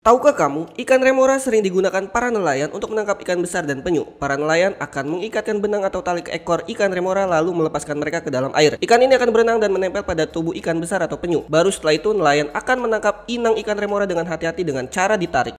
Tahukah kamu, ikan remora sering digunakan para nelayan untuk menangkap ikan besar dan penyu. Para nelayan akan mengikatkan benang atau tali ke ekor ikan remora lalu melepaskan mereka ke dalam air. Ikan ini akan berenang dan menempel pada tubuh ikan besar atau penyu. Baru setelah itu, nelayan akan menangkap inang ikan remora dengan hati-hati dengan cara ditarik.